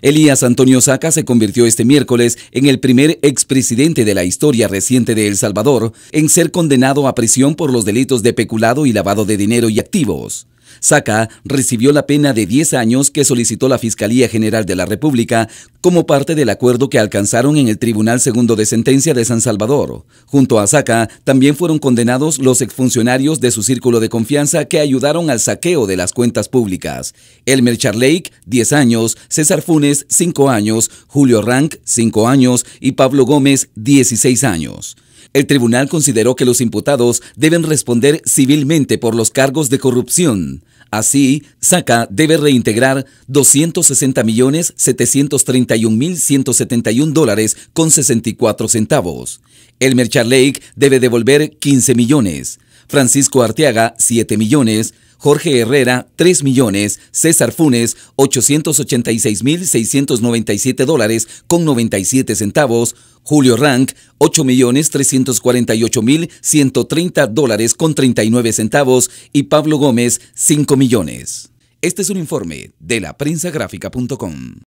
Elías Antonio Saca se convirtió este miércoles en el primer expresidente de la historia reciente de El Salvador en ser condenado a prisión por los delitos de peculado y lavado de dinero y activos. Saca recibió la pena de 10 años que solicitó la Fiscalía General de la República como parte del acuerdo que alcanzaron en el Tribunal Segundo de Sentencia de San Salvador. Junto a Saca también fueron condenados los exfuncionarios de su círculo de confianza que ayudaron al saqueo de las cuentas públicas. Elmer Charleik, 10 años, César Funes, 5 años, Julio Rank, 5 años y Pablo Gómez, 16 años. El tribunal consideró que los imputados deben responder civilmente por los cargos de corrupción Así, SACA debe reintegrar 260.731.171 dólares con 64 centavos. El Merchant Lake debe devolver 15 millones. Francisco Arteaga, 7 millones. Jorge Herrera, 3 millones. César Funes, 886.697 dólares con 97 centavos. Julio Rank, 8 millones 348.130 dólares con 39 centavos. Y Pablo Gómez, 5 millones. Este es un informe de la